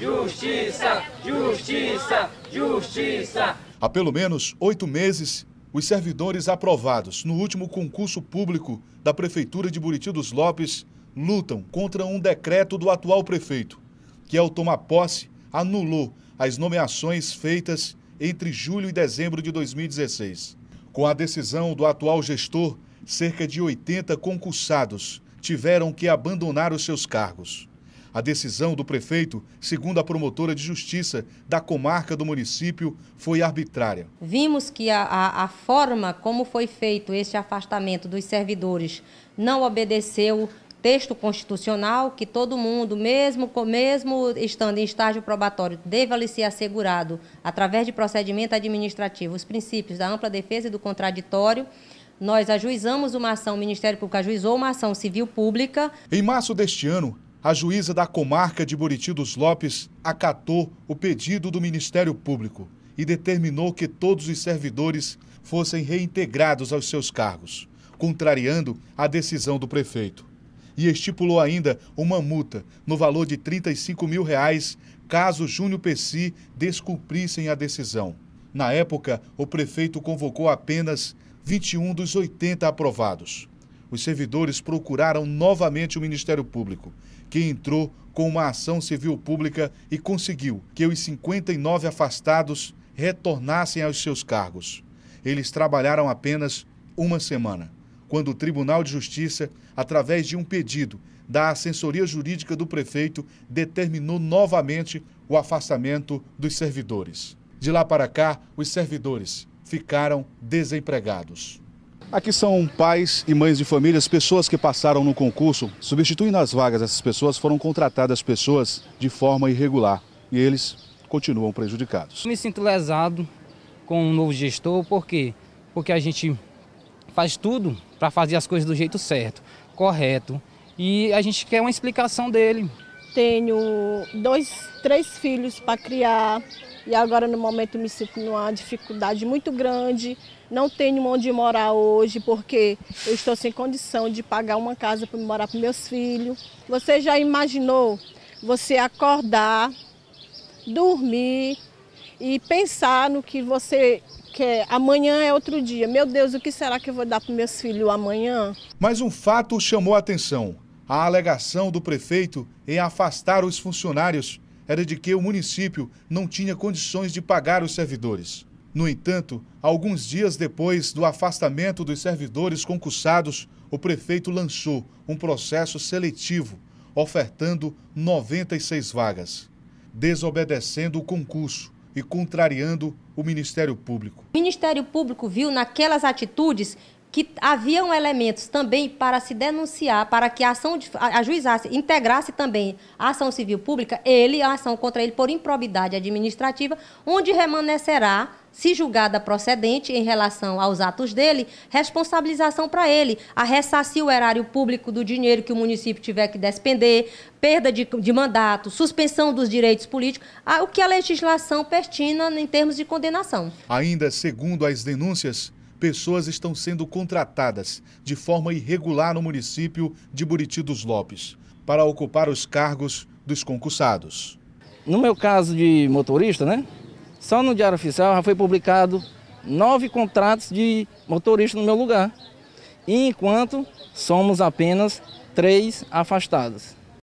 Justiça! Justiça! Justiça! Há pelo menos oito meses, os servidores aprovados no último concurso público da Prefeitura de Buriti dos Lopes lutam contra um decreto do atual prefeito, que, ao tomar posse, anulou as nomeações feitas entre julho e dezembro de 2016. Com a decisão do atual gestor, cerca de 80 concursados tiveram que abandonar os seus cargos. A decisão do prefeito, segundo a promotora de justiça da comarca do município, foi arbitrária. Vimos que a, a, a forma como foi feito este afastamento dos servidores não obedeceu texto constitucional que todo mundo, mesmo, mesmo estando em estágio probatório, deve ser assegurado, através de procedimento administrativo, os princípios da ampla defesa e do contraditório. Nós ajuizamos uma ação, o Ministério Público ajuizou uma ação civil pública. Em março deste ano, a juíza da comarca de Buriti dos Lopes acatou o pedido do Ministério Público e determinou que todos os servidores fossem reintegrados aos seus cargos, contrariando a decisão do prefeito. E estipulou ainda uma multa no valor de 35 mil reais caso Júnior Pessi descumprissem a decisão. Na época, o prefeito convocou apenas 21 dos 80 aprovados os servidores procuraram novamente o Ministério Público, que entrou com uma ação civil pública e conseguiu que os 59 afastados retornassem aos seus cargos. Eles trabalharam apenas uma semana, quando o Tribunal de Justiça, através de um pedido da assessoria jurídica do prefeito, determinou novamente o afastamento dos servidores. De lá para cá, os servidores ficaram desempregados. Aqui são pais e mães de famílias, pessoas que passaram no concurso. Substituindo as vagas essas pessoas, foram contratadas pessoas de forma irregular e eles continuam prejudicados. Me sinto lesado com o um novo gestor, por quê? Porque a gente faz tudo para fazer as coisas do jeito certo, correto. E a gente quer uma explicação dele. Tenho dois, três filhos para criar, e agora, no momento, me sinto numa dificuldade muito grande. Não tenho onde morar hoje, porque eu estou sem condição de pagar uma casa para morar com meus filhos. Você já imaginou você acordar, dormir e pensar no que você quer? Amanhã é outro dia. Meu Deus, o que será que eu vou dar para meus filhos amanhã? Mas um fato chamou a atenção. A alegação do prefeito em afastar os funcionários era de que o município não tinha condições de pagar os servidores. No entanto, alguns dias depois do afastamento dos servidores concursados, o prefeito lançou um processo seletivo, ofertando 96 vagas, desobedecendo o concurso e contrariando o Ministério Público. O Ministério Público viu naquelas atitudes que haviam elementos também para se denunciar, para que a ação de, ajuizasse, integrasse também a ação civil pública, ele, a ação contra ele por improbidade administrativa, onde remanescerá, se julgada procedente em relação aos atos dele, responsabilização para ele, a ressarcir o erário público do dinheiro que o município tiver que despender, perda de, de mandato, suspensão dos direitos políticos, o que a legislação pertina em termos de condenação. Ainda segundo as denúncias, pessoas estão sendo contratadas de forma irregular no município de Buriti dos Lopes para ocupar os cargos dos concursados. No meu caso de motorista, né? Só no Diário Oficial já foi publicado nove contratos de motorista no meu lugar. E enquanto somos apenas três afastados.